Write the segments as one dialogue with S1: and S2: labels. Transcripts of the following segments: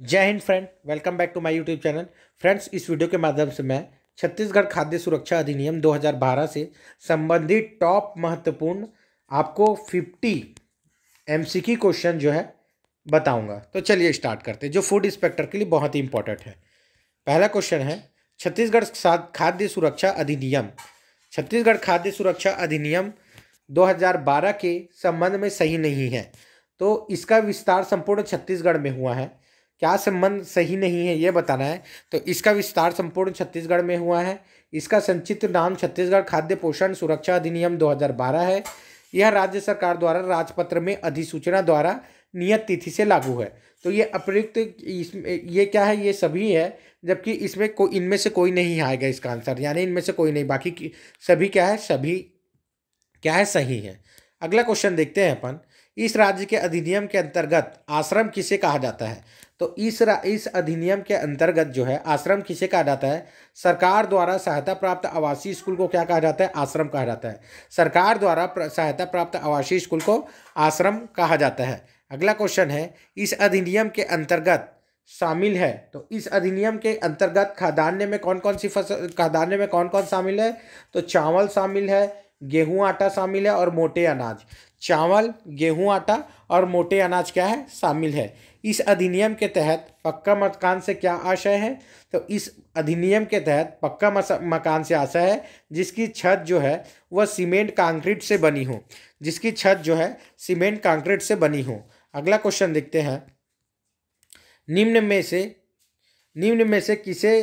S1: जय हिंद friend welcome back to my YouTube channel friends इस वीडियो के माध्यम से मैं छत्तीसगढ़ खाद्य सुरक्षा अधिनियम 2012 से संबंधित टॉप महत्वपूर्ण आपको 50 एमसीक्यू क्वेश्चन जो है बताऊंगा तो चलिए स्टार्ट करते हैं जो फूड इंस्पेक्टर के लिए बहुत ही इंपॉर्टेंट है पहला क्वेश्चन है छत्तीसगढ़ खाद्य सुरक्षा अधिनियम छत्तीसगढ़ खाद्य सुरक्षा अधिनियम 2012 के संबंध में सही नहीं है तो इसका विस्तार संपूर्ण छत्तीसगढ़ में हुआ है क्या संबंध सही नहीं है ये बताना है तो इसका विस्तार संपूर्ण छत्तीसगढ़ में हुआ है इसका संचित नाम छत्तीसगढ़ खाद्य पोषण सुरक्षा अधिनियम 2012 है यह राज्य सरकार द्वारा राजपत्र में अधिसूचना द्वारा नियत तिथि से लागू है तो ये अप्रयुक्त इस ये क्या है ये सभी है जबकि इसमें को इनमें से कोई नहीं आएगा इसका आंसर यानी इनमें से कोई नहीं बाकी सभी क्या है सभी क्या है सही है अगला क्वेश्चन देखते हैं अपन इस राज्य के अधिनियम के अंतर्गत आश्रम किसे कहा जाता है तो इस इस अधिनियम के अंतर्गत जो है आश्रम किसे कहा जाता है सरकार द्वारा सहायता प्राप्त आवासीय स्कूल को क्या कहा जाता है आश्रम कहा जाता है सरकार द्वारा सहायता प्राप्त आवासीय स्कूल को आश्रम कहा जाता है अगला क्वेश्चन है इस अधिनियम के अंतर्गत शामिल है तो इस अधिनियम के अंतर्गत खाद्यान्न में कौन कौन सी फसल खाद्यान्न में कौन कौन शामिल है तो चावल शामिल है गेहूं आटा शामिल है और मोटे अनाज चावल गेहूं आटा और मोटे अनाज क्या है शामिल है इस अधिनियम के तहत पक्का मकान से क्या आशय है तो इस अधिनियम के तहत पक्का मकान से आशय है जिसकी छत जो है वह सीमेंट कंक्रीट से बनी हो जिसकी छत जो है सीमेंट कंक्रीट से बनी हो अगला क्वेश्चन देखते हैं निम्न में से निम्न में से किसे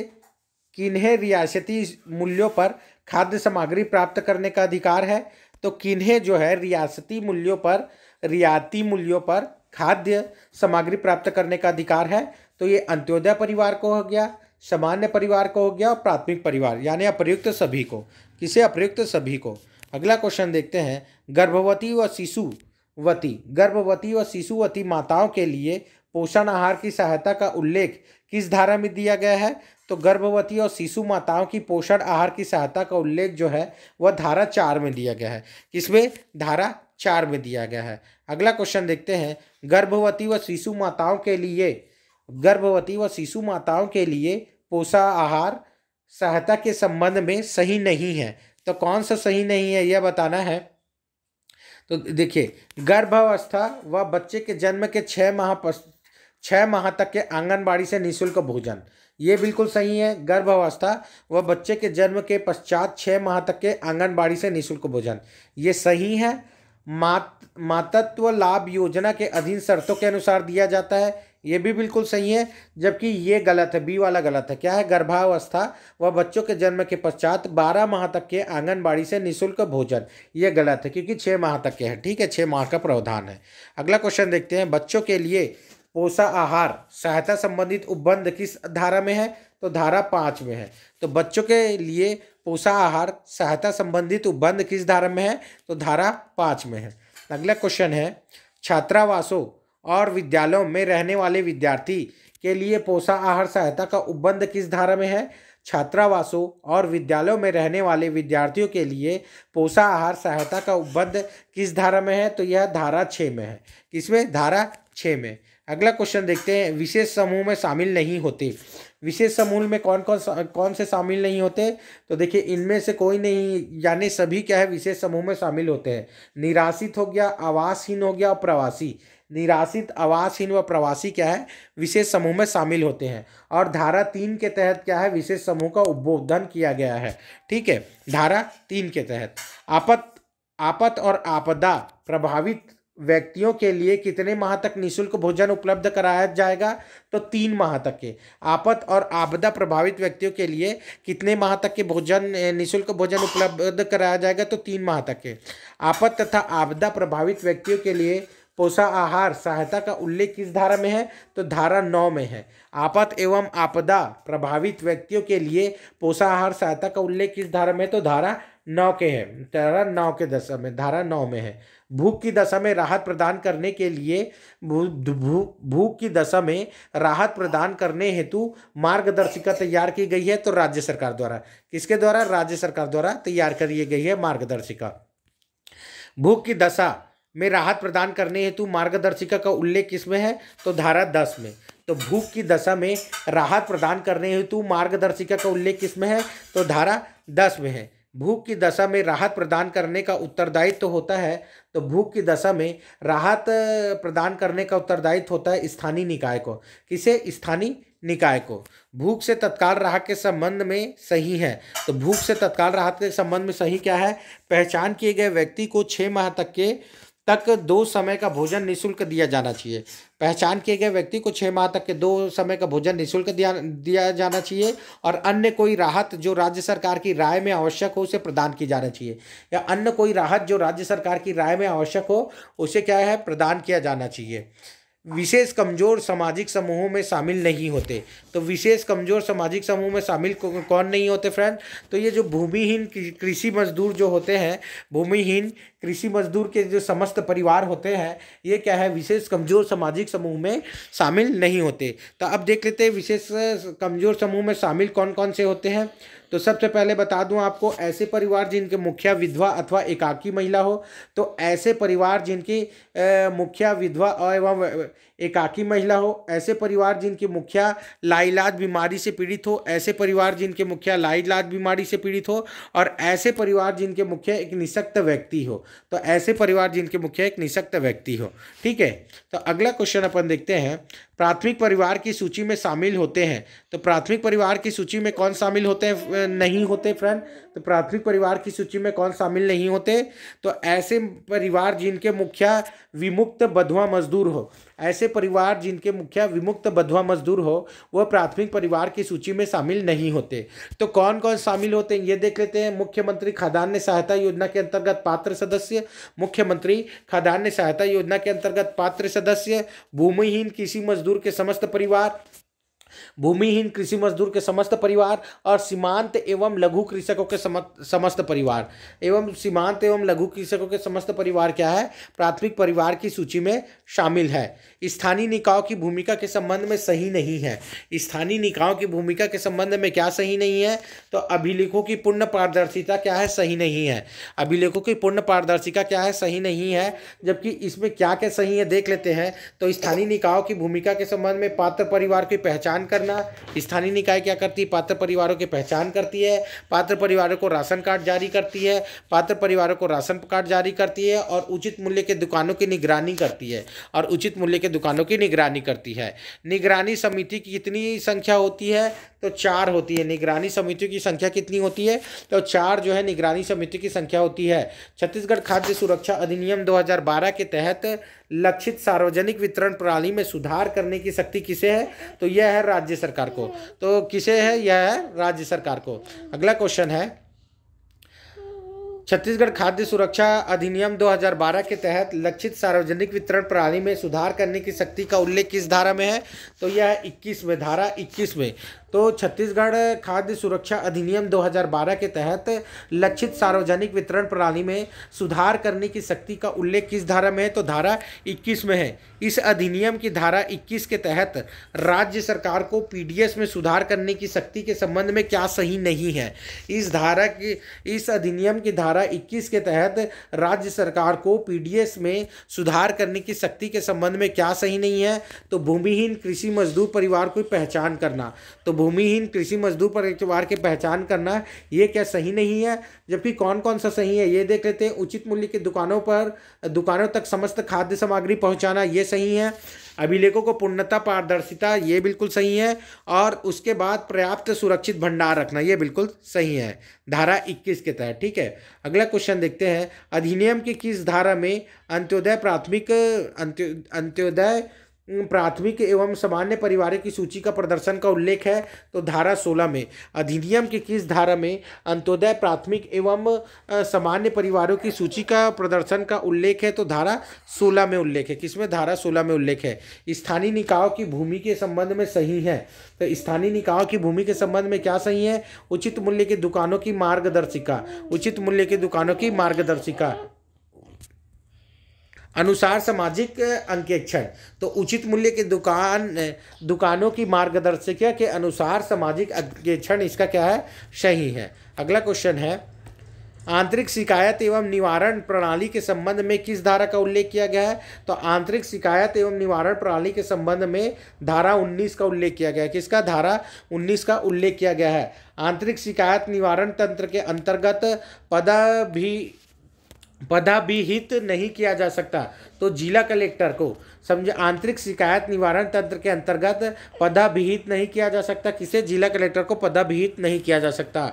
S1: किन्हें रियासती मूल्यों पर खाद्य सामग्री प्राप्त करने का अधिकार है तो किन्हें जो है रियासती मूल्यों पर रियायती मूल्यों पर खाद्य सामग्री प्राप्त करने का अधिकार है तो ये अंत्योदय परिवार को हो गया सामान्य परिवार को हो गया और प्राथमिक परिवार यानी अप्रयुक्त सभी को किसे अप्रयुक्त सभी को अगला क्वेश्चन देखते हैं गर्भवती व शिशुवती गर्भवती व शिशुवती माताओं के लिए पोषण आहार की सहायता का उल्लेख किस धारा में दिया गया है तो गर्भवती और शिशु माताओं की पोषण आहार की सहायता का उल्लेख जो है वह धारा चार में दिया गया है किसमें धारा चार में दिया गया है अगला क्वेश्चन देखते हैं गर्भवती व शिशु माताओं के लिए गर्भवती व शिशु माताओं के लिए पोषा आहार सहायता के संबंध में सही नहीं है तो कौन सा सही नहीं है यह बताना है तो देखिए गर्भावस्था व बच्चे के जन्म के छः माह छः माह तक के आंगनबाड़ी से निःशुल्क भोजन ये बिल्कुल सही है गर्भावस्था व बच्चे के जन्म के पश्चात छः माह तक के आंगनबाड़ी से निःशुल्क भोजन ये सही है मात मातत्व लाभ योजना के अधीन शर्तों के अनुसार दिया जाता है ये भी बिल्कुल सही है जबकि ये गलत है बी वाला गलत है क्या है गर्भावस्था व बच्चों के जन्म के पश्चात 12 माह तक के आंगनबाड़ी से निशुल्क भोजन ये गलत है क्योंकि 6 माह तक के हैं ठीक है 6 माह का प्रावधान है अगला क्वेश्चन देखते हैं बच्चों के लिए पोषा आहार सहायता संबंधित उपबंध किस धारा में है तो धारा पाँच में है तो बच्चों के लिए पोषा आहार सहायता संबंधित उपबंध किस धारा में है तो धारा पाँच में है अगला क्वेश्चन है छात्रावासों और विद्यालयों में रहने वाले विद्यार्थी के लिए पोषाहार सहायता का उपबंध किस धारा में है छात्रावासों और विद्यालयों में रहने वाले विद्यार्थियों के लिए आहार सहायता का उपबंध किस धारा में है तो यह धारा छः में है किसमें धारा छः में अगला क्वेश्चन देखते हैं विशेष समूह में शामिल नहीं होते विशेष समूह में कौन कौन कौन से शामिल नहीं होते तो देखिए इनमें से कोई नहीं यानी सभी क्या है विशेष समूह में शामिल होते हैं निराशित हो गया आवासहीन हो गया और प्रवासी निराशित आवासहीन व प्रवासी क्या है विशेष समूह में शामिल होते हैं और धारा तीन के तहत क्या है विशेष समूह का उद्बोधन किया गया है ठीक है धारा तीन के तहत आपत आपत और आपदा प्रभावित व्यक्तियों के लिए कितने माह तक निशुल्क भोजन उपलब्ध कराया जाएगा तो तीन माह तक के आपत और आपदा प्रभावित व्यक्तियों के लिए कितने माह तक के भोजन निशुल्क भोजन उपलब्ध कराया जाएगा तो तीन माह तक के आपत तथा आपदा प्रभावित व्यक्तियों के लिए पोषा आहार सहायता का उल्लेख किस धारा में है तो धारा नौ में है आपत एवं आपदा प्रभावित व्यक्तियों के लिए पोषा आहार सहायता का उल्लेख किस धारा में है तो धारा नौ के हैं धारा नौ के दशा में धारा नौ में है भूख की दशा में राहत प्रदान करने के लिए भूख की दशा में राहत प्रदान करने हेतु मार्गदर्शिका तैयार की गई है तो राज्य सरकार द्वारा किसके द्वारा राज्य सरकार द्वारा तैयार करी गई है मार्गदर्शिका भूख की दशा में राहत प्रदान करने हेतु मार्गदर्शिका का उल्लेख किसमें है तो धारा दस में तो भूख की दशा में राहत प्रदान करने हेतु मार्गदर्शिका का उल्लेख किसमें है तो धारा दस में है भूख की दशा में राहत प्रदान करने का उत्तरदायित्व तो होता है तो भूख की दशा में राहत प्रदान करने का उत्तरदायित्व होता है स्थानीय निकाय को किसे स्थानीय निकाय को भूख से तत्काल राहत के संबंध में सही है तो भूख से तत्काल राहत के संबंध में सही क्या है पहचान किए गए व्यक्ति को छः माह तक के तक दो समय का भोजन निःशुल्क दिया जाना चाहिए पहचान किए गए व्यक्ति को छः माह तक के दो समय का भोजन निःशुल्क दिया दिया जाना चाहिए और अन्य कोई राहत जो राज्य सरकार की राय में आवश्यक हो उसे प्रदान की जाना चाहिए या अन्य कोई राहत जो राज्य सरकार की राय में आवश्यक हो उसे क्या है प्रदान किया जाना चाहिए विशेष कमज़ोर सामाजिक समूहों में शामिल नहीं होते तो विशेष कमज़ोर सामाजिक समूह में शामिल कौन नहीं होते फ्रेंड तो ये जो भूमिहीन कृषि मजदूर जो होते हैं भूमिहीन कृषि मजदूर के जो समस्त परिवार होते हैं ये क्या है विशेष कमज़ोर सामाजिक समूह में शामिल नहीं होते तो अब देख लेते हैं विशेष कमज़ोर समूह में शामिल कौन कौन से होते हैं तो सबसे पहले बता दूं आपको ऐसे परिवार जिनके मुखिया विधवा अथवा एकाकी महिला हो तो ऐसे परिवार जिनकी मुखिया विधवा एवं एकाकी महिला हो ऐसे परिवार जिनकी मुखिया लाइलाज बीमारी से पीड़ित हो ऐसे परिवार जिनके मुखिया लाइलाज बीमारी से पीड़ित हो और ऐसे परिवार जिनके मुखिया एक निशक्त व्यक्ति हो तो ऐसे परिवार जिनके मुखिया एक निशक्त व्यक्ति हो ठीक है तो अगला क्वेश्चन अपन देखते हैं प्राथमिक परिवार की सूची में शामिल होते हैं तो प्राथमिक परिवार की सूची में कौन शामिल होते हैं नहीं होते फ्रेंड तो प्राथमिक परिवार की सूची में कौन शामिल नहीं होते तो ऐसे परिवार जिनके मुखिया विमुक्त बधुआ मजदूर हो ऐसे परिवार जिनके मुखिया विमुक्त बधवा मजदूर हो वह प्राथमिक परिवार की सूची में शामिल नहीं होते तो कौन कौन शामिल होते हैं ये देख लेते हैं मुख्यमंत्री खाद्यान्न सहायता योजना के अंतर्गत पात्र सदस्य मुख्यमंत्री खाद्यान्न सहायता योजना के अंतर्गत पात्र सदस्य भूमिहीन किसी मजदूर के समस्त परिवार भूमिहीन कृषि मजदूर के समस्त परिवार और सीमांत एवं लघु कृषकों के समस्त परिवार एवं सीमांत एवं लघु कृषकों के समस्त परिवार क्या है प्राथमिक परिवार की सूची में शामिल है स्थानीय निकायों की भूमिका के संबंध में सही नहीं है स्थानीय निकायों की भूमिका के संबंध में क्या सही नहीं है तो अभिलेखों की पूर्ण पारदर्शिता क्या है सही नहीं है अभिलेखों की पूर्ण पारदर्शिता क्या है सही नहीं है जबकि इसमें क्या क्या सही है देख लेते हैं तो स्थानीय निकायों की भूमिका के संबंध में पात्र परिवार की पहचान करना स्थानीय निकाय क्या करती है पात्र परिवारों की पहचान करती है पात्र परिवारों को राशन कार्ड जारी करती है पात्र परिवारों को राशन कार्ड जारी करती है और उचित मूल्य के दुकानों की निगरानी करती है और उचित मूल्य के दुकानों की निगरानी करती है निगरानी समिति की कितनी संख्या होती है तो चार होती है निगरानी समितियों की संख्या कितनी होती है तो चार जो है निगरानी समिति की संख्या होती है छत्तीसगढ़ खाद्य सुरक्षा अधिनियम 2012 के तहत लक्षित सार्वजनिक वितरण प्रणाली में सुधार करने की शक्ति किसे है तो यह है राज्य सरकार को तो किसे है यह है राज्य सरकार को अगला क्वेश्चन है छत्तीसगढ़ खाद्य सुरक्षा अधिनियम 2012 के तहत लक्षित सार्वजनिक वितरण प्रणाली में सुधार करने की शक्ति का उल्लेख किस धारा में है तो यह 21 में धारा 21 में तो छत्तीसगढ़ खाद्य सुरक्षा अधिनियम 2012 के तहत लक्षित सार्वजनिक वितरण प्रणाली में सुधार करने की शक्ति का उल्लेख किस धारा में है तो धारा 21 में है इस अधिनियम की धारा 21 के तहत राज्य सरकार को पीडीएस में सुधार करने की शक्ति के संबंध में क्या सही नहीं है इस धारा की इस अधिनियम की धारा 21 के तहत राज्य सरकार को पी में सुधार करने की शक्ति के संबंध में क्या सही नहीं है तो भूमिहीन कृषि मजदूर परिवार को पहचान करना तो भूमिहीन कृषि मजदूर परिवार की पहचान करना ये क्या सही नहीं है जबकि कौन कौन सा सही है ये देख लेते हैं उचित मूल्य की दुकानों पर दुकानों तक समस्त खाद्य सामग्री पहुंचाना ये सही है अभिलेखों को पूर्णता पारदर्शिता ये बिल्कुल सही है और उसके बाद पर्याप्त सुरक्षित भंडार रखना ये बिल्कुल सही है धारा 21 के तहत ठीक है अगला क्वेश्चन देखते हैं अधिनियम की किस धारा में अंत्योदय प्राथमिक अंत्योदय हम्म, प्राथमिक एवं सामान्य परिवार की सूची का प्रदर्शन का उल्लेख है तो धारा 16 में अधिनियम की किस धारा में अंत्योदय प्राथमिक एवं सामान्य परिवारों की सूची का प्रदर्शन का उल्लेख है तो धारा 16 में उल्लेख है किसमें धारा 16 में उल्लेख है स्थानीय निकायों की भूमि के संबंध में सही है तो स्थानीय निकायों की भूमि के संबंध में क्या सही है उचित मूल्य की दुकानों की मार्गदर्शिका उचित मूल्य की दुकानों की मार्गदर्शिका अनुसार सामाजिक अंकेक्षण तो उचित मूल्य की दुकान दुकानों की मार्गदर्शिका के अनुसार सामाजिक अंकेक्षण इसका क्या है सही है अगला क्वेश्चन है आंतरिक शिकायत एवं निवारण प्रणाली के संबंध में किस धारा का उल्लेख किया गया है तो आंतरिक शिकायत एवं निवारण प्रणाली के संबंध में धारा 19 का उल्लेख किया गया है किसका धारा 19 का उल्लेख किया गया है आंतरिक शिकायत निवारण तंत्र के अंतर्गत पदाभि पदाभिहित नहीं किया जा सकता तो जिला कलेक्टर को समझे आंतरिक शिकायत निवारण तंत्र के अंतर्गत पदाभिहित नहीं किया जा सकता किसे जिला कलेक्टर को पदाभिहित नहीं किया जा सकता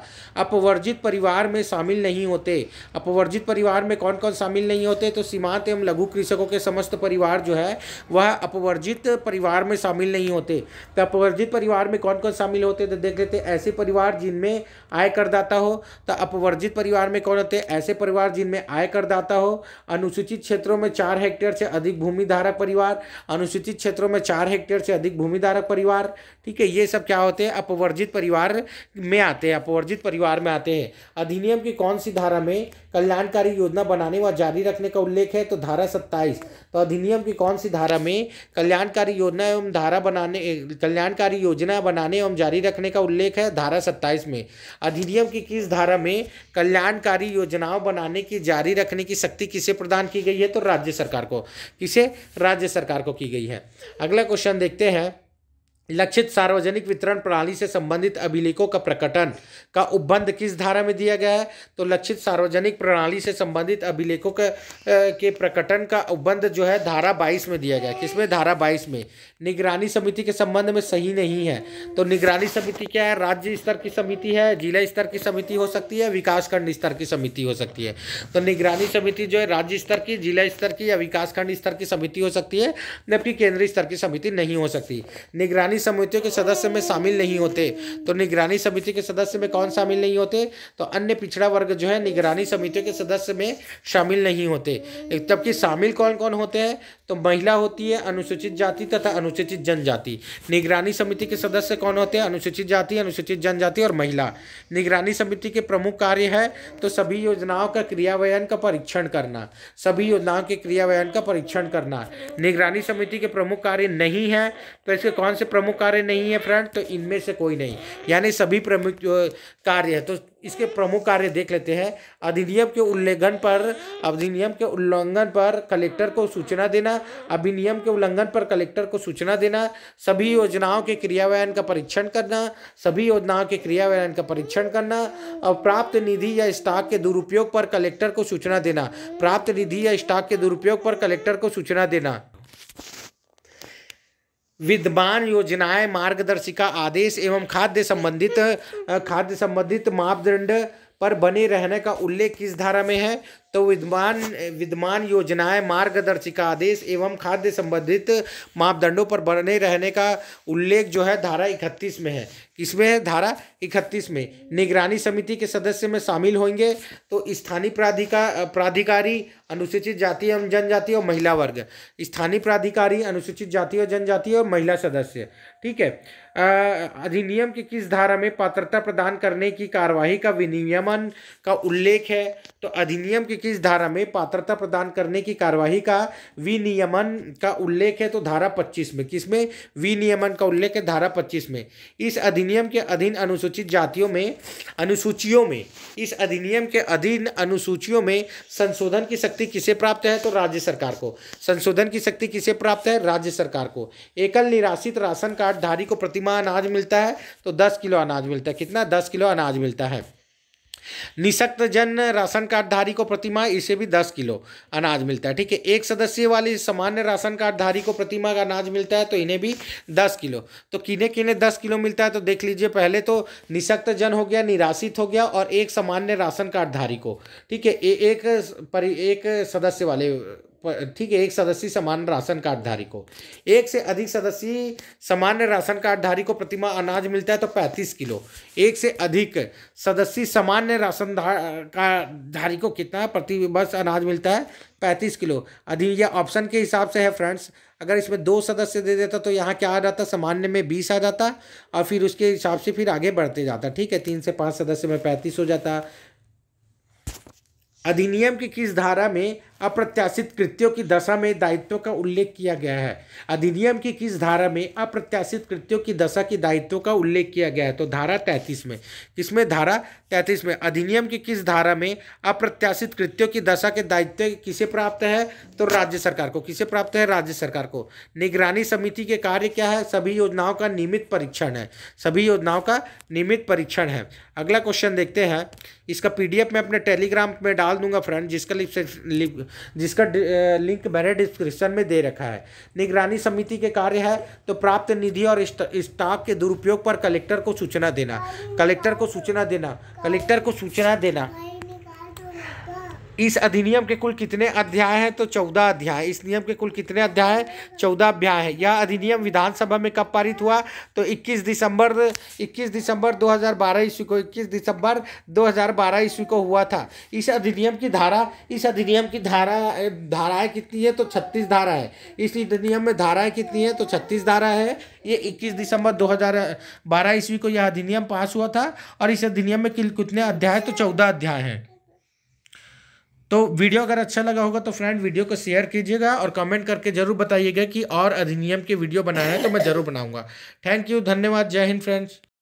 S1: अपवर्जित परिवार में शामिल नहीं होते अपवर्जित परिवार में कौन कौन शामिल नहीं होते तो सीमांत एवं लघु कृषकों के समस्त परिवार जो है वह अपवर्जित परिवार में शामिल नहीं होते तो अपवर्जित परिवार में कौन कौन शामिल होते तो देख लेते ऐसे परिवार जिनमें आय करदाता हो तो अपवर्जित परिवार में कौन होते ऐसे परिवार जिनमें आय करदाता हो अनुसूचित क्षेत्रों में चार हेक्टर हेक्टेयर से अधिक भूमि धारक परिवार अनुसूचित क्षेत्रों में चार हेक्टेयर से अधिक भूमि धारक परिवार ठीक है ये सब क्या होते हैं अपवर्जित परिवार में आते हैं अपवर्जित परिवार में आते हैं अधिनियम की कौन सी धारा में कल्याणकारी योजना बनाने व जारी रखने का उल्लेख है तो धारा सत्ताईस तो अधिनियम की कौन सी धारा में कल्याणकारी योजना एवं धारा बनाने कल्याणकारी योजना बनाने एवं जारी रखने का उल्लेख है धारा सत्ताईस में अधिनियम की किस धारा में कल्याणकारी योजनाओं बनाने की जारी रखने की शक्ति किसे प्रदान की गई है तो राज्य सरकार को किसे राज्य सरकार को की गई है अगला क्वेश्चन देखते हैं लक्षित सार्वजनिक वितरण प्रणाली से संबंधित अभिलेखों का प्रकटन का उपबंध किस धारा में दिया गया है तो लक्षित सार्वजनिक प्रणाली से संबंधित अभिलेखों के के प्रकटन का उपबंध जो है धारा बाईस में दिया गया किसमें धारा बाईस में निगरानी समिति के संबंध में सही नहीं है तो निगरानी समिति क्या है राज्य स्तर की समिति है जिला स्तर की समिति हो सकती है विकासखंड स्तर की समिति हो सकती है तो निगरानी समिति जो है राज्य स्तर की जिला स्तर की या विकासखंड स्तर की समिति हो सकती है जबकि केंद्रीय स्तर की समिति नहीं हो सकती निगरानी निगरानी समितियों के सदस्य में शामिल नहीं होते तो निगरानी समिति के सदस्य में कौन शामिल नहीं होते तो अन्य पिछड़ा वर्ग जो है निगरानी समितियों के सदस्य में शामिल नहीं होते जबकि शामिल कौन कौन होते हैं तो महिला होती है अनुसूचित जाति तथा अनुसूचित जनजाति निगरानी समिति के सदस्य कौन होते हैं अनुसूचित जाति अनुसूचित जनजाति और महिला निगरानी समिति के प्रमुख कार्य है तो सभी योजनाओं का क्रियान्वयन का परीक्षण करना सभी योजनाओं के क्रियान्वयन का परीक्षण करना निगरानी समिति के प्रमुख कार्य नहीं है तो इसके कौन से प्रमुख प्रमुख कार्य नहीं है फ्रेंड तो इनमें से कोई नहीं यानी सभी प्रमुख कार्य है तो इसके प्रमुख कार्य देख लेते हैं अधिनियम के उल्लंघन पर अधिनियम के उल्लंघन पर कलेक्टर को सूचना देना अधिनियम के उल्लंघन पर कलेक्टर को सूचना देना सभी योजनाओं के क्रियान्वयन का परीक्षण करना सभी योजनाओं के क्रियान्वयन का परीक्षण करना और प्राप्त निधि या स्टॉक के दुरुपयोग पर कलेक्टर को सूचना देना प्राप्त निधि या स्टॉक के दुरुपयोग पर कलेक्टर को सूचना देना विद्यमान योजनाएं मार्गदर्शिका आदेश एवं खाद्य संबंधित खाद्य संबंधित मापदंड पर बने रहने का उल्लेख किस धारा में है तो विद्यमान विद्यमान योजनाएं मार्गदर्शिका आदेश एवं खाद्य संबंधित मापदंडों पर बने रहने का उल्लेख जो है धारा इकतीस में है किसमें है धारा इकतीस में निगरानी समिति के सदस्य में शामिल होंगे तो स्थानीय प्राधिका प्राधिकारी अनुसूचित जाति एवं जनजाति और महिला वर्ग स्थानीय प्राधिकारी अनुसूचित जाति और जनजाति और महिला सदस्य ठीक है अधिनियम की किस धारा में पात्रता प्रदान करने की कार्यवाही का विनियमन का उल्लेख है तो अधिनियम की किस धारा में पात्रता प्रदान करने की कार्यवाही का विनियमन का उल्लेख है तो धारा पच्चीस में किसमें विनियमन का उल्लेख है धारा पच्चीस में इस अधिनियम के अधीन अनुसूचित जातियों में अनुसूचियों में इस अधिनियम के अधीन अनुसूचियों में संशोधन की शक्ति किसे प्राप्त है तो राज्य सरकार को संशोधन की शक्ति किसे प्राप्त है राज्य सरकार को एकल निराशित राशन कार्डधारी को प्रतिमा अनाज मिलता है तो दस किलो अनाज मिलता है कितना दस किलो अनाज मिलता है निशक्त जन राशन कार्डधारी को प्रतिमा इसे भी दस किलो अनाज मिलता है ठीक है एक सदस्य वाले सामान्य राशन कार्डधारी को प्रतिमा का अनाज मिलता है तो इन्हें भी दस किलो तो किने किने दस किलो मिलता है तो देख लीजिए पहले तो निशक्त जन हो गया निराशित हो गया और एक सामान्य राशन कार्डधारी को ठीक है एक परि एक सदस्य वाले ठीक है एक सदस्य सामान्य राशन कार्डधारी को एक से अधिक सदस्य सामान्य राशन कार्डधारी को प्रतिमा अनाज मिलता है तो पैंतीस किलो एक से अधिक सदस्य सामान्य राशन धारी को कितना प्रति वर्ष अनाज मिलता है पैंतीस किलो अधिक यह ऑप्शन के हिसाब से है फ्रेंड्स अगर इसमें दो सदस्य दे देता तो यहाँ क्या आ जाता सामान्य में बीस आ जाता और फिर उसके हिसाब से फिर आगे बढ़ते जाता ठीक है तीन से पाँच सदस्य में पैंतीस हो जाता अधिनियम की किस धारा में अप्रत्याशित कृत्यों की दशा में दायित्व का उल्लेख किया गया है अधिनियम की किस धारा में अप्रत्याशित कृत्यों की दशा की दायित्व का उल्लेख किया गया है तो धारा तैंतीस में किसमें धारा तैंतीस में अधिनियम की किस धारा में अप्रत्याशित कृत्यों की दशा के दायित्व किसे प्राप्त है तो राज्य सरकार को किसे प्राप्त है राज्य सरकार को निगरानी समिति के कार्य क्या है सभी योजनाओं का नियमित परीक्षण है सभी योजनाओं का नियमित परीक्षण है अगला क्वेश्चन देखते हैं इसका पीडीएफ मैं अपने टेलीग्राम में डाल दूंगा फ्रेंड जिसका लिप जिसका लिंक मैंने डिस्क्रिप्शन में दे रखा है निगरानी समिति के कार्य है तो प्राप्त निधि और स्टाफ के दुरुपयोग पर कलेक्टर को सूचना देना कलेक्टर को सूचना देना कलेक्टर को सूचना देना इस अधिनियम के कुल कितने अध्याय हैं तो चौदह अध्याय इस नियम के कुल कितने अध्याय हैं चौदह अध्याय है यह अधिनियम विधानसभा में कब पारित हुआ तो 21 दिसंबर 21 दिसंबर 2012 ईस्वी को 21 दिसंबर 2012 ईस्वी को हुआ था इस अधिनियम की धारा इस अधिनियम की धारा धाराएँ कितनी है तो छत्तीस धारा है इस अधिनियम में धाराएँ कितनी है तो छत्तीस धारा है ये इक्कीस दिसंबर दो हज़ार ईस्वी को यह अधिनियम पास हुआ था और इस अधिनियम में कितने अध्याय तो चौदह अध्याय हैं तो वीडियो अगर अच्छा लगा होगा तो फ्रेंड वीडियो को शेयर कीजिएगा और कमेंट करके जरूर बताइएगा कि और अधिनियम की वीडियो बनाना है तो मैं जरूर बनाऊंगा थैंक यू धन्यवाद जय हिंद फ्रेंड्स